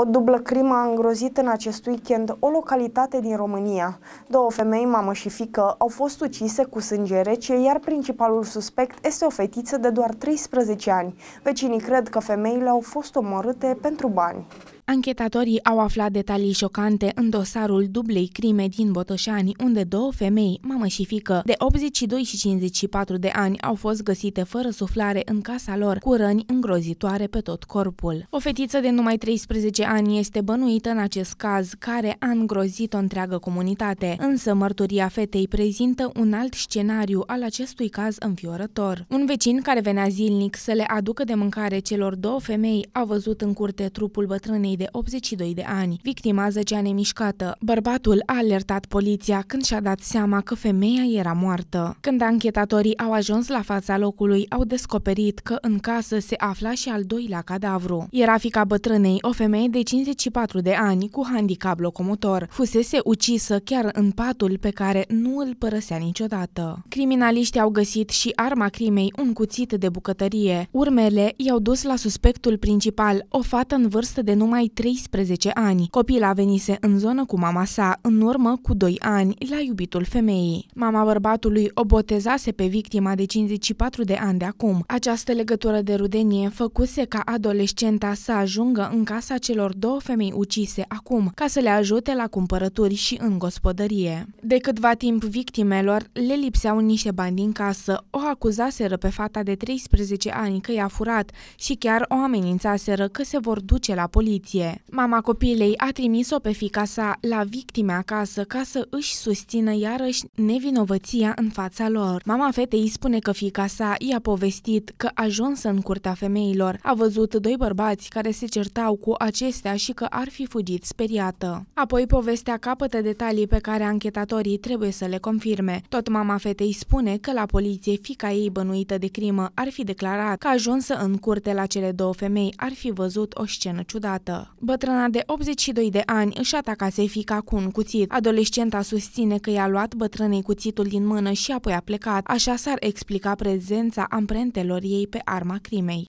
O dublă crimă a îngrozit în acest weekend o localitate din România. Două femei, mamă și fică, au fost ucise cu sânge rece, iar principalul suspect este o fetiță de doar 13 ani. Vecinii cred că femeile au fost omorâte pentru bani. Anchetatorii au aflat detalii șocante în dosarul dublei crime din Botoșani, unde două femei, mamă și fică, de 82 și 54 de ani, au fost găsite fără suflare în casa lor, cu răni îngrozitoare pe tot corpul. O fetiță de numai 13 ani este bănuită în acest caz, care a îngrozit o întreagă comunitate. Însă mărturia fetei prezintă un alt scenariu al acestui caz înfiorător. Un vecin care venea zilnic să le aducă de mâncare celor două femei a văzut în curte trupul bătrânei de 82 de ani, victima zăcea nemișcată. Bărbatul a alertat poliția când și-a dat seama că femeia era moartă. Când anchetatorii au ajuns la fața locului, au descoperit că în casă se afla și al doilea cadavru. Era fica bătrânei, o femeie de de 54 de ani cu handicap locomotor. Fusese ucisă chiar în patul pe care nu îl părăsea niciodată. Criminaliștii au găsit și arma crimei, un cuțit de bucătărie. Urmele i-au dus la suspectul principal, o fată în vârstă de numai 13 ani. Copila venise în zonă cu mama sa, în urmă cu 2 ani, la iubitul femeii. Mama bărbatului o botezase pe victima de 54 de ani de acum. Această legătură de rudenie făcuse ca adolescenta să ajungă în casa celor celor două femei ucise acum, ca să le ajute la cumpărături și în gospodărie. De câtva timp victimelor le lipseau niște bani din casă, o acuzaseră pe fata de 13 ani că i-a furat și chiar o amenințaseră că se vor duce la poliție. Mama copilei a trimis-o pe fica sa la victime acasă ca să își susțină iarăși nevinovăția în fața lor. Mama fetei spune că fica sa i-a povestit că ajunsă în curtea femeilor, a văzut doi bărbați care se certau cu acest acestea și că ar fi fugit speriată. Apoi povestea capătă detalii pe care anchetatorii trebuie să le confirme. Tot mama fetei spune că la poliție fica ei bănuită de crimă ar fi declarat că ajunsă în curte la cele două femei ar fi văzut o scenă ciudată. Bătrâna de 82 de ani își atacase fica cu un cuțit. Adolescenta susține că i-a luat bătrânei cuțitul din mână și apoi a plecat. Așa s-ar explica prezența amprentelor ei pe arma crimei.